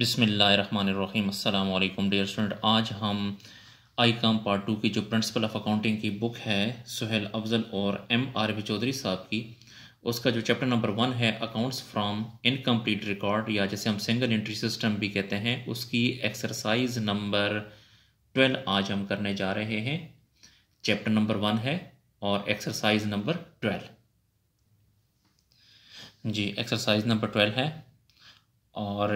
बिसमीम अल्लाम dear student आज हम आई काम पार्ट टू की जो प्रिंसिपल ऑफ अकाउंटिंग की बुक है सुहेल अफजल और एम आर वी चौधरी साहब की उसका जो चैप्टर नंबर वन है अकाउंट्स फ्रॉम इनकम्प्लीट रिकॉर्ड या जैसे हम सिंगल एंट्री सिस्टम भी कहते हैं उसकी एक्सरसाइज नंबर ट्वेल्व आज हम करने जा रहे हैं चैप्टर नंबर वन है और exercise number twelve G exercise number twelve है और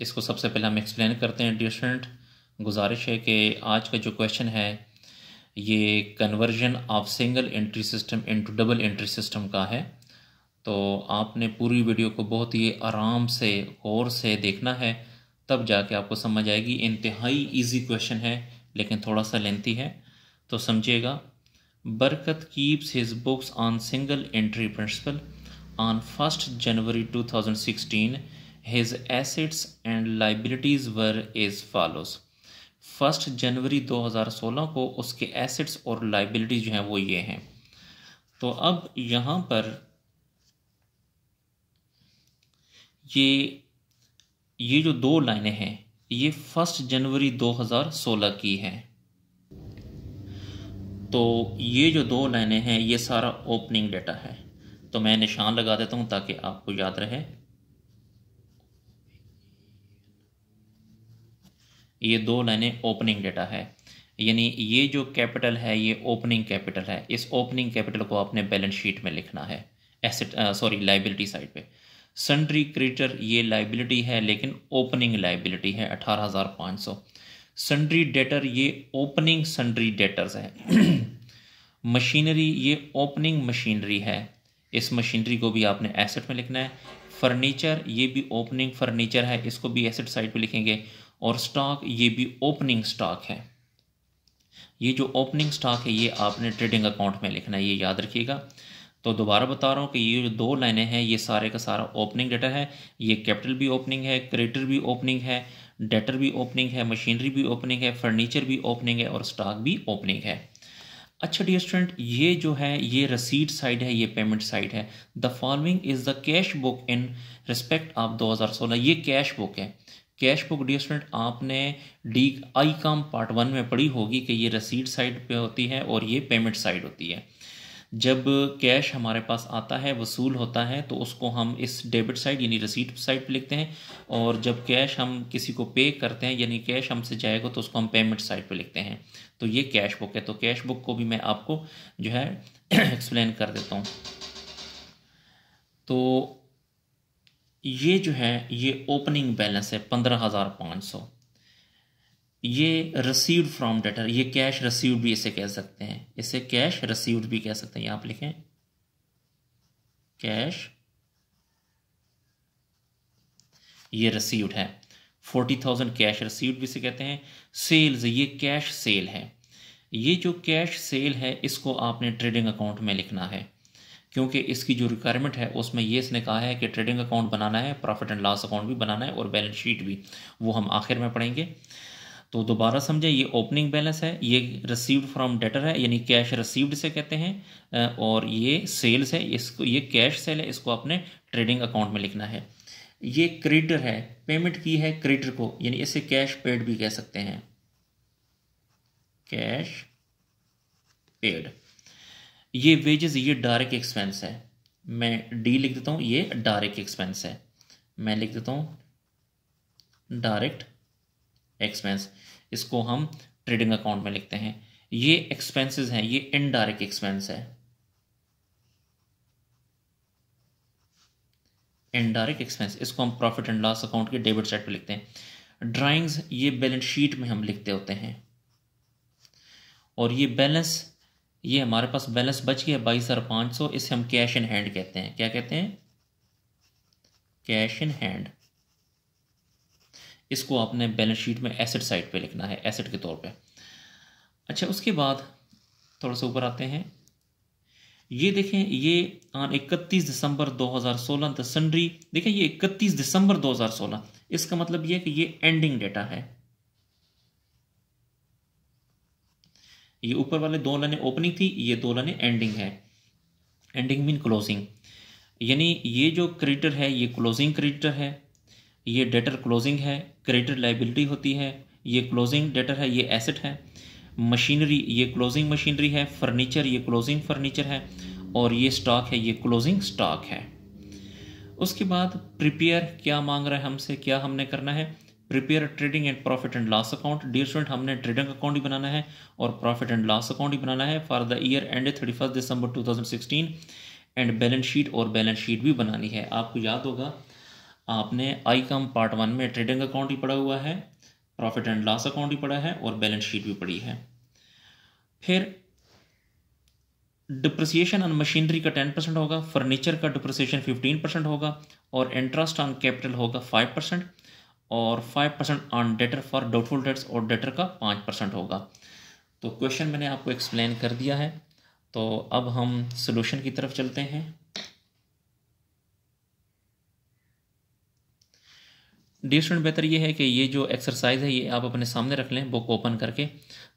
इसको सबसे पहले हम एक्सप्लेन करते हैं डिस्टेंट गुजारिश है कि आज का जो क्वेश्चन है ये conversion of single entry system into double entry system का है तो आपने पूरी वीडियो को बहुत ही आराम से गौर से देखना है तब जाके आपको समझ आएगी इंतहाई इजी क्वेश्चन है लेकिन थोड़ा सा लेंथी है तो समझिएगा Barkat keeps his books on single entry principle on first January to his assets and liabilities were as follows first January 2016 को उसके एसेट्स और लाइबिलिटी जो हैं वो ये हैं तो अब यहाँ पर ये ये जो दो लाइनें हैं ये फर्स्ट जनवरी 2016 की हैं तो ये जो दो लाइनें हैं ये सारा ओपनिंग डेटा है तो मैं निशान लगा देता हूँ ताकि आपको याद रहे ये दो लाइनें ओपनिंग डेटा है यानी ये जो कैपिटल है ये ओपनिंग कैपिटल है इस ओपनिंग कैपिटल को आपने बैलेंस शीट में लिखना है एसेट सॉरी लाइबिलिटी साइड पे सन्ड्री क्रेडिटर ये लाइबिलिटी है लेकिन ओपनिंग लाइबिलिटी है अठारह हज़ार पाँच सौ सन्ड्री डेटर ये ओपनिंग सन्ड्री डेटर्स है मशीनरी ये ओपनिंग मशीनरी है इस मशीनरी को भी आपने एसेट में लिखना है फर्नीचर ये भी ओपनिंग फर्नीचर है इसको भी एसेट साइड पे लिखेंगे और स्टॉक ये भी ओपनिंग स्टॉक है ये जो ओपनिंग स्टॉक है ये आपने ट्रेडिंग अकाउंट में लिखना है ये याद रखिएगा तो दोबारा बता रहा हूँ कि ये जो दो लाइनें हैं ये सारे का सारा ओपनिंग डेटा है ये कैपिटल भी ओपनिंग है क्रेडिटर भी ओपनिंग है डेटर भी ओपनिंग है मशीनरी भी ओपनिंग है फर्नीचर भी ओपनिंग है और स्टॉक भी ओपनिंग है अच्छा डियर स्टूडेंट ये जो है ये रसीड साइड है ये पेमेंट साइड है the following is the cash book in respect of 2016 ये कैश बुक है कैश बुक डी स्टूडेंट आपने डी आई काम पार्ट वन में पढ़ी होगी कि ये रसीड साइड पे होती है और ये पेमेंट साइड होती है जब कैश हमारे पास आता है वसूल होता है तो उसको हम इस डेबिट साइड यानी रसीड साइड पे लिखते हैं और जब कैश हम किसी को पे करते हैं यानी कैश हमसे जाएगा तो उसको हम पेमेंट साइड पे लिखते हैं तो ये कैश बुक है तो कैश बुक को भी मैं आपको जो है एक्सप्लेन कर देता हूँ तो ये जो है ये ओपनिंग बैलेंस है पंद्रह हज़ार पाँच सौ ये रिसीव्ड फ्रॉम डेटर ये कैश रिसीव्ड भी इसे कह सकते हैं इसे कैश रिसीव्ड भी कह सकते हैं यहाँ आप लिखें कैश ये रिसीव्ड है फोर्टी थाउजेंड कैश रिसीव्ड भी इसे कहते हैं सेल्स ये कैश सेल है ये जो कैश सेल है इसको आपने ट्रेडिंग अकाउंट में लिखना है क्योंकि इसकी जो रिक्वायरमेंट है उसमें ये इसने कहा है कि ट्रेडिंग अकाउंट बनाना है प्रॉफिट एंड लॉस अकाउंट भी बनाना है और बैलेंस शीट भी वो हम आखिर में पढ़ेंगे तो दोबारा समझे ये ओपनिंग बैलेंस है ये रिसीव्ड फ्रॉम डेटर है यानी कैश रिसीव्ड से कहते हैं और ये सेल्स है इसको ये कैश सेल है इसको अपने ट्रेडिंग अकाउंट में लिखना है ये क्रेडिटर है पेमेंट की है क्रेडिटर को यानी इसे कैश पेड भी कह सकते हैं कैश पेड ये वेजेस ये डायरेक्ट एक्सपेंस है मैं डी लिख देता हूं ये डायरेक्ट एक्सपेंस है मैं लिख देता हूं डायरेक्ट एक्सपेंस इसको हम ट्रेडिंग अकाउंट में लिखते हैं ये एक्सपेंसेस हैं ये इनडायरेक्ट एक्सपेंस है इनडायरेक्ट एक्सपेंस इसको हम प्रॉफिट एंड लॉस अकाउंट के डेबिट साइड पे लिखते हैं ड्राइंग्स ये बैलेंस शीट में हम लिखते होते हैं और ये बैलेंस ये हमारे पास बैलेंस बच गया बाईस हज़ार पांच सौ इसे हम कैश इन हैंड कहते हैं क्या कहते हैं कैश इन हैंड इसको आपने बैलेंस शीट में एसेट साइड पे लिखना है एसेट के तौर पे अच्छा उसके बाद थोड़ा सा ऊपर आते हैं ये देखें ये ऑन इकतीस दिसंबर 2016 सोलह सन्ड्री देखें ये इकतीस दिसंबर 2016 इसका मतलब ये कि ये एंडिंग डेटा है ये ऊपर वाले दो लाइनें ओपनिंग थी ये दो लाइनें एंडिंग है एंडिंग मीन क्लोजिंग यानी ये जो क्रेडिटर है ये क्लोजिंग क्रेडिटर है ये डेटर क्लोजिंग है क्रेडिटर लाइबिलिटी होती है ये क्लोजिंग डेटर है ये एसेट है मशीनरी ये क्लोजिंग मशीनरी है फर्नीचर ये क्लोजिंग फर्नीचर है और ये स्टॉक है ये क्लोजिंग स्टॉक है उसके बाद प्रिपेयर क्या मांग रहा है हमसे क्या हमने करना है prepare trading and profit and loss account dear student हमने ट्रेडिंग अकाउंट भी बनाना है और प्रॉफिट एंड लॉस अकाउंट भी बनाना है for the year end thirty first December two thousand sixteen and balance sheet और बैलेंस शीट भी बनानी है आपको याद होगा आपने आई कम पार्ट वन में ट्रेडिंग अकाउंट भी पढ़ा हुआ है प्रॉफिट एंड लॉस अकाउंट भी पढ़ा है और बैलेंस शीट भी पढ़ी है फिर डिप्रिसिएशन ऑन मशीनरी का टेन परसेंट होगा फर्नीचर का डिप्रिसिएशन फिफ्टीन परसेंट होगा और इंटरेस्ट ऑन कैपिटल होगा फाइव परसेंट और five percent on debtor for doubtful debts और डेटर का पाँच परसेंट होगा तो क्वेश्चन मैंने आपको एक्सप्लेन कर दिया है तो अब हम सोल्यूशन की तरफ चलते हैं डी स्टूडेंट बेहतर ये है कि ये जो एक्सरसाइज है ये आप अपने सामने रख लें बुक ओपन करके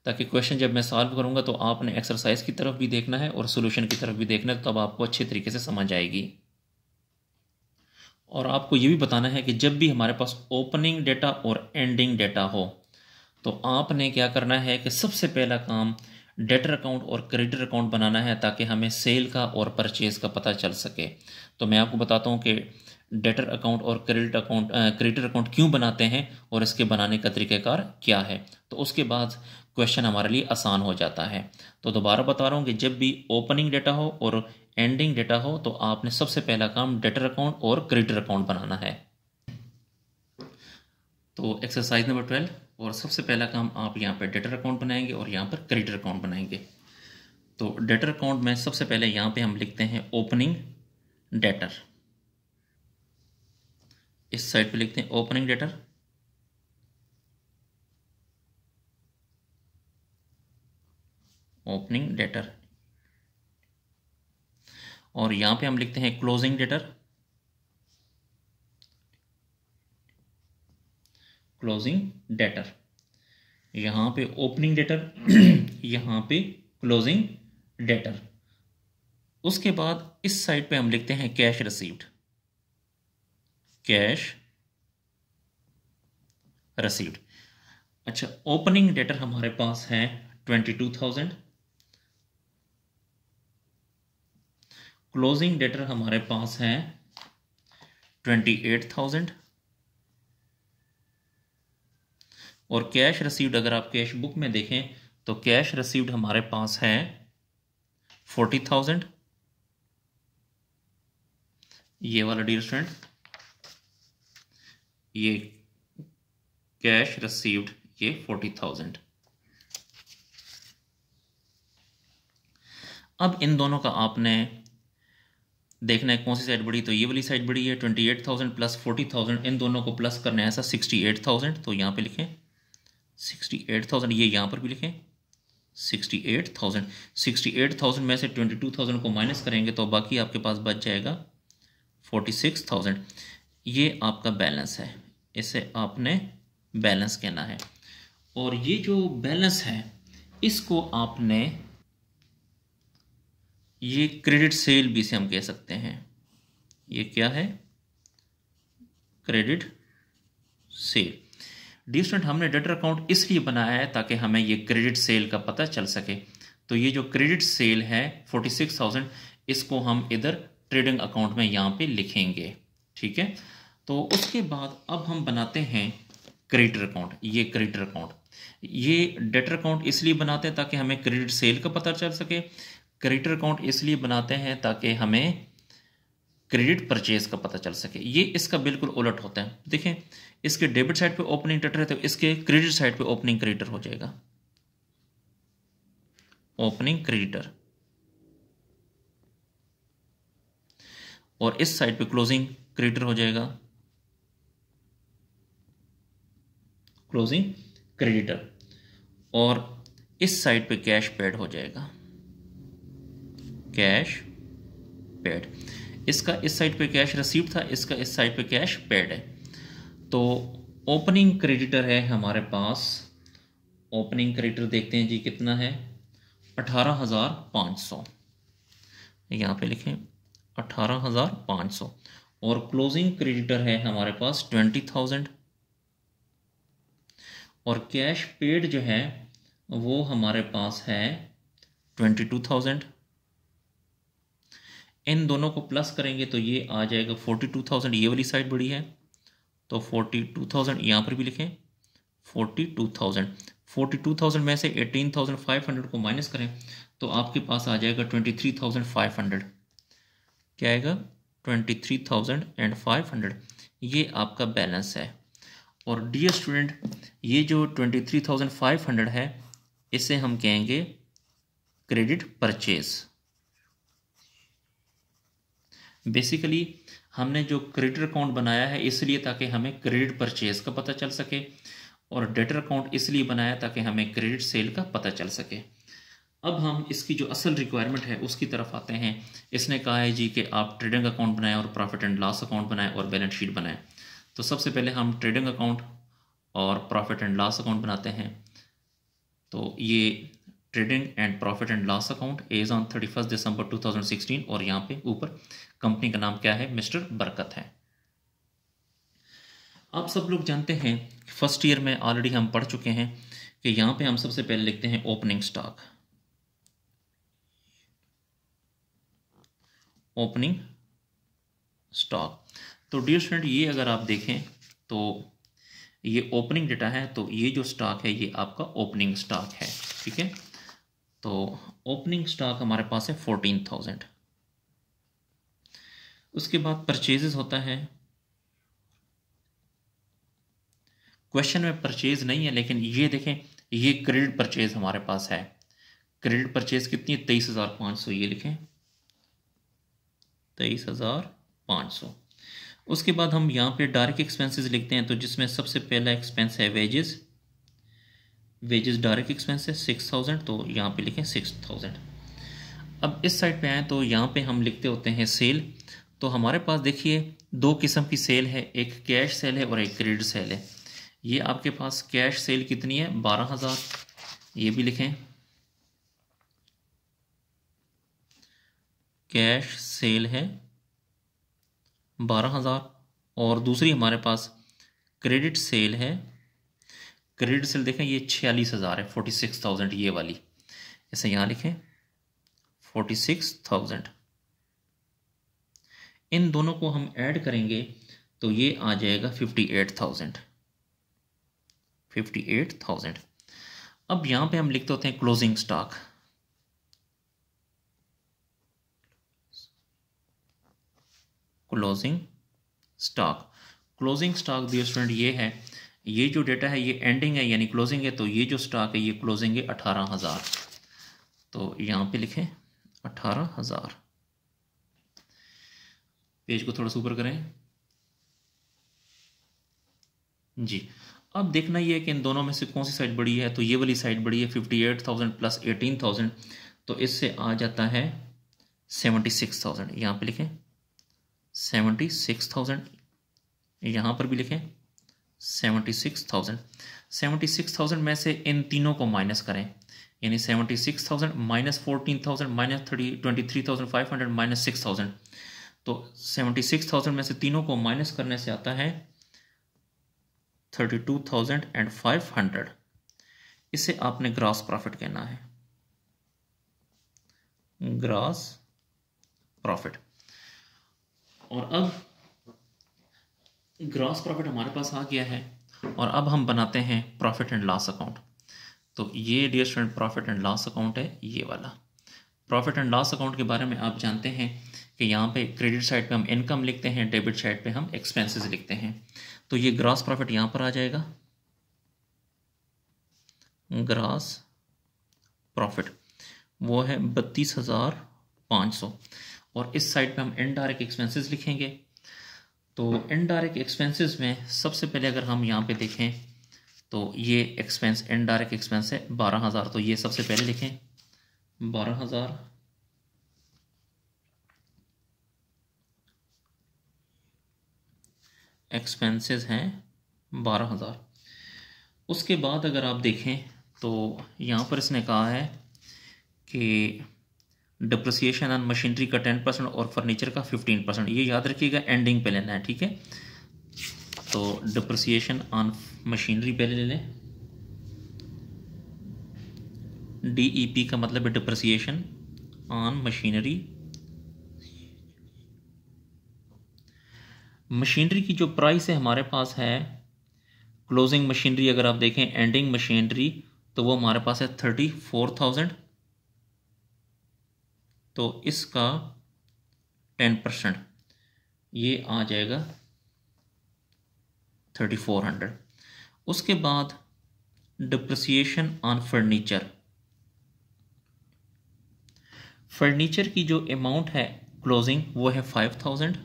ताकि क्वेश्चन जब मैं सॉल्व करूंगा तो आपने एक्सरसाइज की तरफ भी देखना है और सोल्यूशन की तरफ भी देखना है तो तब तो आपको अच्छे तरीके से समझ आएगी और आपको ये भी बताना है कि जब भी हमारे पास ओपनिंग डेटा और एंडिंग डेटा हो तो आपने क्या करना है कि सबसे पहला काम डेटर अकाउंट और क्रेडिटर अकाउंट बनाना है ताकि हमें सेल का और परचेज़ का पता चल सके तो मैं आपको बताता हूँ कि डेटर अकाउंट और क्रेडिट अकाउंट क्रेडिटर अकाउंट क्यों बनाते हैं और इसके बनाने का तरीक़ाकार क्या है तो उसके बाद क्वेश्चन हमारे लिए आसान हो जाता है तो दोबारा बता रहा हूँ कि जब भी ओपनिंग डेटा हो और एंडिंग डेटा हो तो आपने सबसे पहला काम डेटर अकाउंट और क्रेडिटर अकाउंट बनाना है तो एक्सरसाइज नंबर ट्वेल्व और सबसे पहला काम आप यहाँ पर डेटर अकाउंट बनाएंगे और यहाँ पर क्रेडिटर अकाउंट बनाएंगे तो डेटर अकाउंट में सबसे पहले यहाँ पे हम लिखते हैं ओपनिंग डेटर इस साइड पे लिखते हैं ओपनिंग डेटर ओपनिंग डेटर और यहां पे हम लिखते हैं क्लोजिंग डेटर क्लोजिंग डेटर यहां पे ओपनिंग डेटर यहां पे क्लोजिंग डेटर उसके बाद इस साइड पे हम लिखते हैं कैश रिसीव्ड कैश रिसीव्ड अच्छा ओपनिंग डेटर हमारे पास है twenty two thousand closing debtor हमारे पास है ट्वेंटी एट थाउजेंड और कैश रिसीव्ड अगर आप कैश बुक में देखें तो कैश रिसीव्ड हमारे पास है फोर्टी थाउजेंड ये वाला डील स्टूडेंट ये कैश रिसीव्ड ये फोर्टी थाउजेंड अब इन दोनों का आपने देखना है कौन सी साइड बड़ी तो ये वाली साइड बड़ी है twenty eight thousand plus forty thousand इन दोनों को प्लस करना है ऐसा सिक्सटी एट थाउजेंड तो यहाँ पे लिखें सिक्सटी एट थाउजेंड ये यहाँ पर भी लिखें sixty eight thousand sixty eight thousand में से ट्वेंटी टू थाउजेंड को माइनस करेंगे तो बाकी आपके पास बच जाएगा फोर्टी सिक्स थाउजेंड ये आपका बैलेंस है इसे आपने बैलेंस कहना है और ये जो बैलेंस है इसको आपने ये क्रेडिट सेल भी से हम कह सकते हैं ये क्या है क्रेडिट सेल डी स्टूडेंट हमने डेटर अकाउंट इसलिए बनाया है ताकि हमें ये क्रेडिट सेल का पता चल सके तो ये जो क्रेडिट सेल है फोर्टी सिक्स थाउजेंड इसको हम इधर ट्रेडिंग अकाउंट में यहाँ पे लिखेंगे ठीक है तो उसके बाद अब हम बनाते हैं क्रेडिटर अकाउंट ये क्रेडिटर अकाउंट ये डेटर अकाउंट इसलिए बनाते हैं ताकि हमें क्रेडिट सेल का पता चल सके क्रेडिटर अकाउंट इसलिए बनाते हैं ताकि हमें क्रेडिट परचेज का पता चल सके ये इसका बिल्कुल उलट होता है देखें इसके डेबिट साइड पे ओपनिंग टेटर है तो इसके क्रेडिट साइड पे ओपनिंग क्रेडिटर हो जाएगा ओपनिंग क्रेडिटर और इस साइड पे क्लोजिंग क्रेडिटर हो जाएगा क्लोजिंग क्रेडिटर और इस साइड पे कैश पेड हो जाएगा कैश पेड इसका इस साइड पे कैश रिसीव था इसका इस साइड पे कैश पेड है तो ओपनिंग क्रेडिटर है हमारे पास ओपनिंग क्रेडिटर देखते हैं जी कितना है अठारह हज़ार पाँच सौ यहाँ पे लिखें अठारह हज़ार पाँच सौ और क्लोजिंग क्रेडिटर है हमारे पास ट्वेंटी थाउजेंड और कैश पेड जो है वो हमारे पास है ट्वेंटी टू थाउजेंड इन दोनों को प्लस करेंगे तो ये आ जाएगा फोर्टी टू थाउजेंड ये वाली साइड बड़ी है तो फोर्टी टू थाउजेंड यहाँ पर भी लिखें forty two thousand forty two thousand में से एटीन थाउजेंड फाइव हंड्रेड को माइनस करें तो आपके पास आ जाएगा twenty three thousand five hundred क्या आएगा twenty three thousand and five hundred ये आपका बैलेंस है और डियर स्टूडेंट ये जो twenty three thousand five hundred है इसे हम कहेंगे क्रेडिट परचेज़ बेसिकली हमने जो क्रेडिट अकाउंट बनाया है इसलिए ताकि हमें क्रेडिट परचेज का पता चल सके और डेटर अकाउंट इसलिए बनाया ताकि हमें क्रेडिट सेल का पता चल सके अब हम इसकी जो असल रिक्वायरमेंट है उसकी तरफ आते हैं इसने कहा है जी कि आप ट्रेडिंग अकाउंट बनाएं और प्रॉफिट एंड लॉस अकाउंट बनाएं और बैलेंस शीट बनाएं तो सबसे पहले हम ट्रेडिंग अकाउंट और प्रॉफिट एंड लॉस अकाउंट बनाते हैं तो ये trading and profit and loss account as on thirty first December two thousand sixteen और यहाँ पे ऊपर कंपनी का नाम क्या है मिस्टर बरकत है आप सब लोग जानते हैं फर्स्ट ईयर में ऑलरेडी हम पढ़ चुके हैं कि यहाँ पे हम सबसे पहले लिखते हैं ओपनिंग स्टॉक ओपनिंग स्टॉक तो डियर स्टूडेंट ये अगर आप देखें तो ये ओपनिंग डेटा है तो ये जो स्टॉक है ये आपका ओपनिंग स्टॉक है ठीक है तो ओपनिंग स्टॉक हमारे पास है फोर्टीन थाउजेंड उसके बाद परचेजेस होता है क्वेश्चन में परचेज नहीं है लेकिन ये देखें ये क्रेडिट परचेज हमारे पास है क्रेडिट परचेज कितनी है तेईस हज़ार पांच सौ ये लिखें तेईस हज़ार पांच सौ उसके बाद हम यहाँ पे डायरेक्ट एक्सपेंसेस लिखते हैं तो जिसमें सबसे पहला एक्सपेंस है वेजेस वेजेस डायरेक्ट एक्सपेंस है सिक्स थाउजेंड तो यहाँ पे लिखें सिक्स थाउजेंड अब इस साइड पे आए तो यहाँ पे हम लिखते होते हैं सेल तो हमारे पास देखिए दो किस्म की सेल है एक कैश सेल है और एक क्रेडिट सेल है ये आपके पास कैश सेल कितनी है बारह हज़ार ये भी लिखें कैश सेल है बारह हज़ार और दूसरी हमारे पास क्रेडिट सेल है क्रेडिट सेल देखें ये छियालीस हज़ार है फोर्टी सिक्स थाउजेंड ये वाली इसे यहाँ लिखें फोर्टी सिक्स थाउजेंड इन दोनों को हम ऐड करेंगे तो ये आ जाएगा fifty eight thousand fifty eight thousand अब यहाँ पे हम लिखते होते हैं closing stock closing stock closing stock dear student ये है ये जो डेटा है ये एंडिंग है यानी क्लोजिंग है तो ये जो स्टॉक है ये क्लोजिंग है अठारह हज़ार तो यहाँ पे लिखें अठारह हज़ार पेज को थोड़ा सुपर करें जी अब देखना ये है कि इन दोनों में से कौन सी साइड बड़ी है तो ये वाली साइड बड़ी है fifty eight thousand plus eighteen thousand तो इससे आ जाता है सेवेंटी सिक्स थाउजेंड यहाँ पर लिखें सेवेंटी सिक्स थाउजेंड यहाँ पर भी लिखें seventy six thousand seventy six thousand में से इन तीनों को माइनस करें यानी seventy six thousand minus fourteen thousand minus thirty twenty three thousand five hundred minus six thousand तो सेवेंटी सिक्स थाउजेंड में से तीनों को माइनस करने से आता है thirty two thousand and five hundred इसे आपने ग्रास प्रॉफिट कहना है ग्रास प्रॉफिट और अब ग्रॉस प्रॉफिट हमारे पास आ गया है और अब हम बनाते हैं प्रॉफिट एंड लॉस अकाउंट तो ये dear student profit and loss account है ये वाला प्रॉफिट एंड लॉस अकाउंट के बारे में आप जानते हैं कि यहाँ पे क्रेडिट साइड पे हम इनकम लिखते हैं डेबिट साइड पे हम एक्सपेंसेस लिखते हैं तो ये ग्रॉस प्रॉफिट यहाँ पर आ जाएगा ग्रॉस प्रॉफिट वो है बत्तीस हज़ार पाँच सौ और इस साइड पे हम इनडायरेक्ट एक्सपेंसेस लिखेंगे तो इनडायरेक्ट हाँ। एक्सपेंसेस में सबसे पहले अगर हम यहाँ पे देखें तो ये एक्सपेंस इनडायरेक्ट एक्सपेंस है बारह हज़ार तो ये सबसे पहले लिखें बारह हज़ार एक्सपेंसेस हैं बारह हज़ार उसके बाद अगर आप देखें तो यहाँ पर इसने कहा है कि डिप्रिसिएशन ऑन मशीनरी का टेन परसेंट और फर्नीचर का फिफ्टीन परसेंट ये याद रखिएगा एंडिंग पे लेना है ठीक है तो डिप्रिसिएशन ऑन मशीनरी पहले ले लें डी ई पी का मतलब है डिप्रोसिएशन ऑन मशीनरी मशीनरी की जो प्राइस है हमारे पास है क्लोजिंग मशीनरी अगर आप देखें एंडिंग मशीनरी तो वो हमारे पास है थर्टी फोर थाउजेंड तो इसका टेन परसेंट ये आ जाएगा थर्टी फोर हंड्रेड उसके बाद डिप्रिसिएशन ऑन फर्नीचर फर्नीचर की जो अमाउंट है क्लोजिंग वो है फाइव थाउजेंड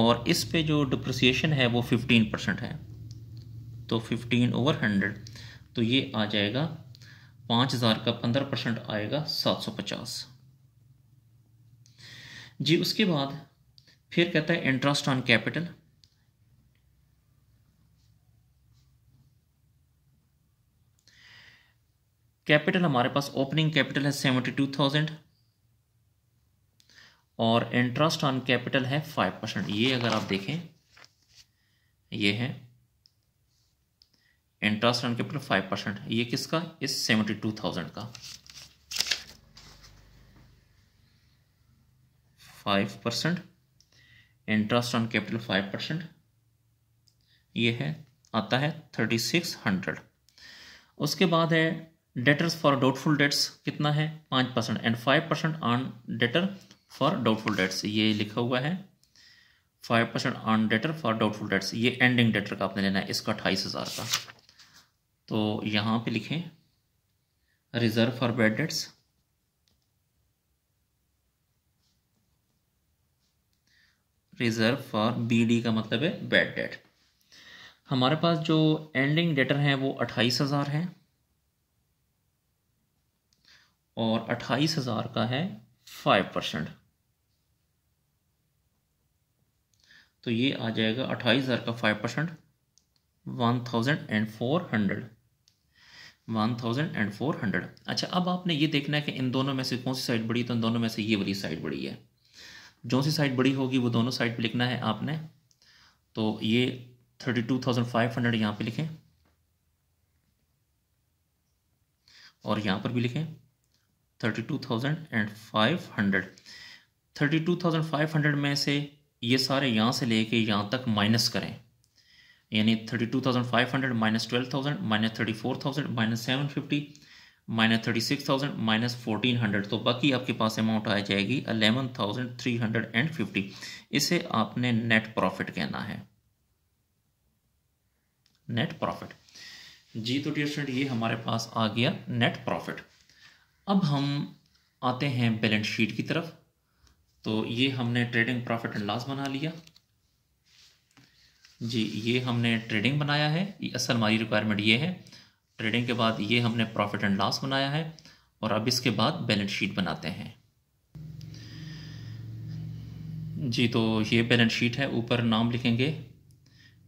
और इस पे जो डिप्रिसिएशन है वो फिफ्टीन परसेंट है तो फिफ्टीन ओवर हंड्रेड तो ये आ जाएगा पांच हज़ार का पंद्रह परसेंट आएगा सात सौ पचास जी उसके बाद फिर कहता है इंटरेस्ट ऑन कैपिटल कैपिटल हमारे पास ओपनिंग कैपिटल है सेवेंटी टू थाउजेंड और इंटरेस्ट ऑन कैपिटल है फाइव परसेंट ये अगर आप देखें ये है interest on capital five percent ये किसका इस सेवेंटी टू थाउजेंड का five percent interest on capital five percent ये है आता है थर्टी सिक्स हंड्रेड उसके बाद है डेटर्स फॉर डाउटफुल डेट्स कितना है पाँच percent and five percent on debtor for doubtful debts ये लिखा हुआ है five percent on debtor for doubtful debts ये एंडिंग डेटर का आपने लेना है इसका अट्ठाईस हज़ार का तो यहाँ पे लिखें reserve for bad debts reserve for BD का मतलब है बैड डेट हमारे पास जो एंडिंग डेटर हैं वो अट्ठाईस हज़ार है और अट्ठाईस हज़ार का है फाइव परसेंट तो ये आ जाएगा अट्ठाईस हज़ार का five percent one thousand and four hundred one thousand and four hundred अच्छा अब आपने ये देखना है कि इन दोनों में से कौन सी साइड बड़ी तो इन दोनों में से ये वाली साइड बड़ी है जो सी साइड बड़ी होगी वो दोनों साइड पे लिखना है आपने तो ये thirty two thousand five hundred यहाँ पर लिखें और यहाँ पर भी लिखें thirty two thousand and five hundred thirty two thousand five hundred में से ये सारे यहाँ से लेके यहाँ तक माइनस करें यानी thirty two thousand five hundred minus twelve thousand minus thirty four thousand minus seven fifty minus thirty six thousand minus fourteen hundred तो बाकी आपके पास अमाउंट आ जाएगी eleven thousand three hundred and fifty इसे आपने नेट प्रॉफिट कहना है नेट प्रॉफिट जी तो डियर स्टूडेंट ये हमारे पास आ गया नेट प्रॉफिट अब हम आते हैं बैलेंस शीट की तरफ तो ये हमने ट्रेडिंग प्रॉफिट एंड लॉस बना लिया जी ये हमने ट्रेडिंग बनाया है ये असल हमारी रिक्वायरमेंट ये है ट्रेडिंग के बाद ये हमने प्रॉफिट एंड लॉस बनाया है और अब इसके बाद बैलेंस शीट बनाते हैं जी तो ये बैलेंस शीट है ऊपर नाम लिखेंगे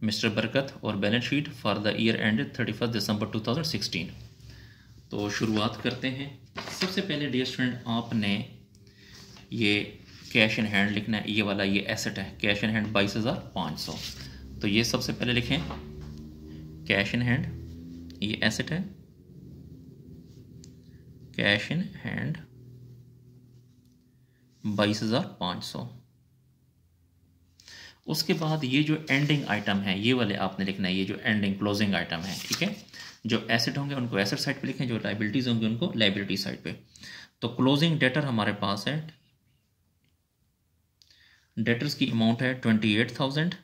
मिस्टर बरकत और balance sheet for the year end thirty first December two thousand sixteen तो शुरुआत करते हैं सबसे पहले डियर स्टूडेंट आपने ये कैश इन हैंड लिखना है ये वाला ये एसेट है कैश इन हैंड बाईस हज़ार पाँच सौ तो ये सबसे पहले लिखें कैश इन हैंड ये एसेट है कैश इन हैंड बाईस हज़ार पाँच सौ उसके बाद ये जो एंडिंग आइटम है ये वाले आपने लिखना है ये जो एंडिंग क्लोजिंग आइटम है ठीक है जो एसेट होंगे उनको एसेट साइड पे लिखें जो लाइबिलिटीज़ होंगी उनको लाइबिलिटी साइड पे तो क्लोजिंग डेटर हमारे पास है डेटर्स की अमाउंट है ट्वेंटी एट थाउजेंड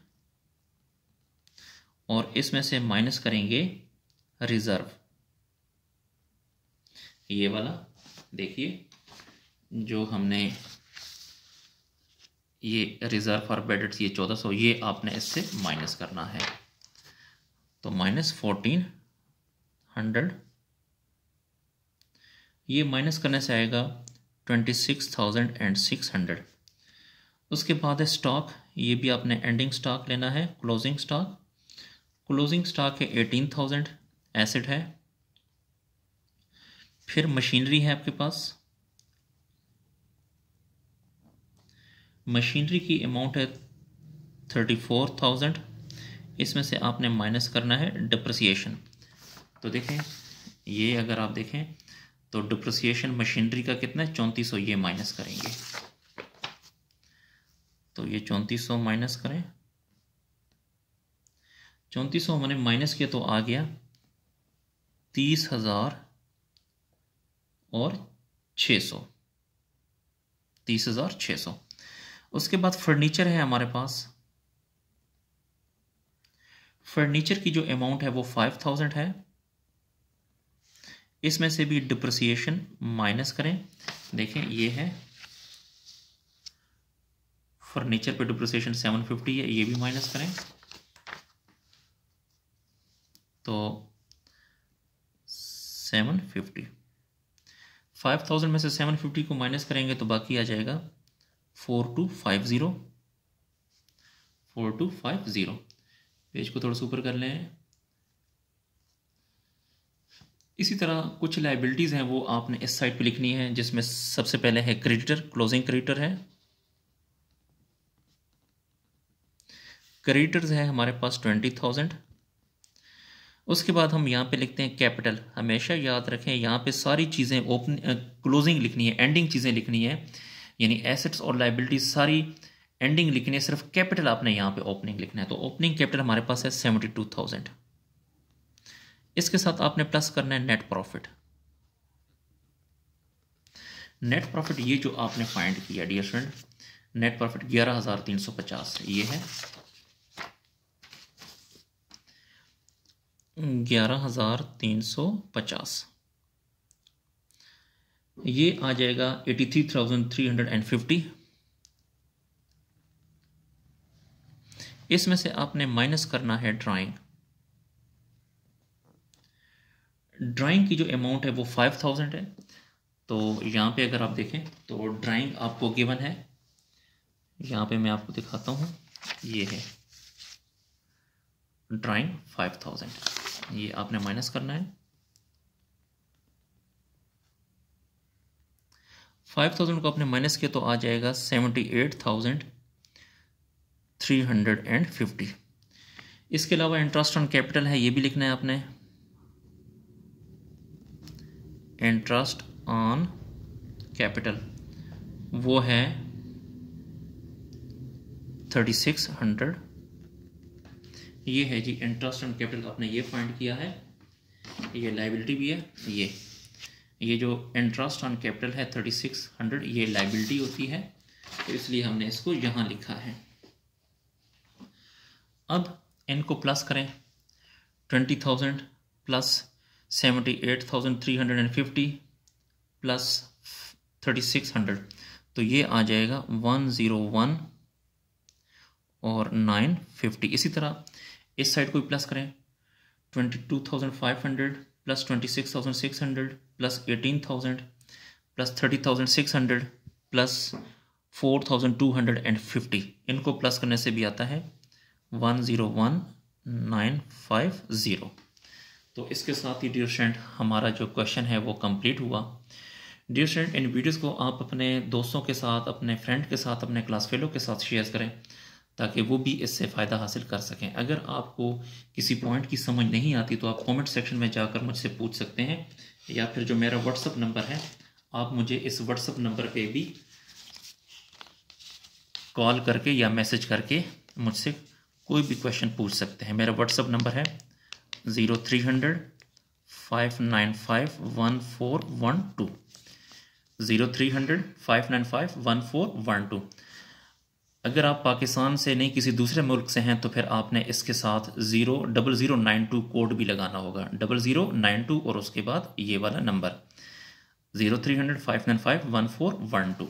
और इसमें से माइनस करेंगे रिज़र्व ये वाला देखिए जो हमने ये रिज़र्व फॉर बेडेट ये चौदह सौ ये आपने इससे माइनस करना है तो माइनस फोर्टीन हंड्रेड ये माइनस करने से आएगा twenty six thousand and six hundred उसके बाद है स्टॉक ये भी आपने एंडिंग स्टॉक लेना है क्लोजिंग स्टॉक क्लोजिंग स्टॉक है एटीन थाउजेंड एसिड है फिर मशीनरी है आपके पास मशीनरी की अमाउंट है थर्टी फोर थाउजेंड इसमें से आपने माइनस करना है डिप्रिसिएशन तो देखें ये अगर आप देखें तो डिप्रिसिएशन मशीनरी का कितना है चौंतीस सौ ये माइनस करेंगे तो ये चौंतीस सौ माइनस करें चौंतीस सौ मैंने माइनस किया तो आ गया तीस हज़ार और छः सौ तीस हज़ार छः सौ उसके बाद फर्नीचर है हमारे पास फर्नीचर की जो अमाउंट है वो फाइव थाउजेंड है इसमें से भी डिप्रिसिएशन माइनस करें देखें ये है फर्नीचर पे डिप्रिसिएशन सेवन फिफ्टी है ये भी माइनस करें तो सेवन फिफ्टी फाइव थाउजेंड में से सेवन फिफ्टी को माइनस करेंगे तो बाकी आ जाएगा four two five zero four two five zero page को थोड़ा सा ऊपर कर लें इसी तरह कुछ लाइबिलिटीज़ हैं वो आपने इस साइड पे लिखनी है जिसमें सबसे पहले है क्रेडिटर क्लोजिंग क्रेडिटर है क्रेडिटर्स हैं हमारे पास ट्वेंटी थाउजेंड उसके बाद हम यहाँ पे लिखते हैं कैपिटल हमेशा याद रखें यहाँ पे सारी चीज़ें ओपन क्लोजिंग लिखनी है एंडिंग चीज़ें लिखनी है यानी एसेट्स और लाइबिलिटीज सारी एंडिंग लिखनी है सिर्फ कैपिटल आपने यहाँ पे ओपनिंग लिखना है तो ओपनिंग कैपिटल हमारे पास है सेवेंटी टू थाउजेंड इसके साथ आपने प्लस करना है नेट प्रॉफिट नेट प्रॉफिट ये जो आपने फाइंड किया डियर फ्रेंड नेट प्रॉफिट ग्यारह हज़ार तीन सौ पचास ये है ग्यारह हज़ार तीन सौ पचास ये आ जाएगा eighty three thousand three hundred and fifty इसमें से आपने माइनस करना है ड्राइंग ड्राइंग की जो अमाउंट है वो फाइव थाउजेंड है तो यहाँ पे अगर आप देखें तो ड्राइंग आपको गिवन है यहाँ पे मैं आपको दिखाता हूँ ये है ड्राइंग फाइव थाउजेंड ये आपने माइनस करना है फाइव थाउजेंड को आपने माइनस किया तो आ जाएगा seventy eight thousand three hundred and fifty इसके अलावा इंटरेस्ट ऑन कैपिटल है ये भी लिखना है आपने इंटरेस्ट ऑन कैपिटल वो है थर्टी सिक्स हंड्रेड ये है जी इंटरेस्ट ऑन कैपिटल आपने ये फाइंड किया है ये लाइबिलिटी भी है ये ये जो इंटरेस्ट ऑन कैपिटल है थर्टी सिक्स हंड्रेड ये लाइबिलिटी होती है तो इसलिए हमने इसको यहाँ लिखा है अब इनको प्लस करें twenty thousand plus seventy eight thousand three hundred and fifty plus thirty six hundred तो ये आ जाएगा वन ज़ीरो वन और नाइन फिफ्टी इसी तरह इस साइड को भी प्लस करें twenty two thousand five hundred plus twenty six thousand six hundred plus eighteen thousand plus thirty thousand six hundred plus four thousand two hundred and fifty इनको plus करने से भी आता है one zero one nine five zero तो इसके साथ ही dear student हमारा जो क्वेश्चन है वो कंप्लीट हुआ डियर स्टूडेंट इन वीडियोस को आप अपने दोस्तों के साथ अपने फ्रेंड के साथ अपने क्लास फेलो के साथ शेयर करें ताकि वो भी इससे फ़ायदा हासिल कर सकें अगर आपको किसी पॉइंट की समझ नहीं आती तो आप कमेंट सेक्शन में जाकर मुझसे पूछ सकते हैं या फिर जो मेरा व्हाट्सअप नंबर है आप मुझे इस व्हाट्सअप नंबर पे भी कॉल करके या मैसेज करके मुझसे कोई भी क्वेश्चन पूछ सकते हैं मेरा व्हाट्सअप नंबर है zero three hundred five nine five one four one two zero three hundred five nine five one four one two अगर आप पाकिस्तान से नहीं किसी दूसरे मुल्क से हैं तो फिर आपने इसके साथ zero double zero nine two code भी लगाना होगा डबल ज़ीरो नाइन टू और उसके बाद ये वाला number zero three hundred five nine five one four one to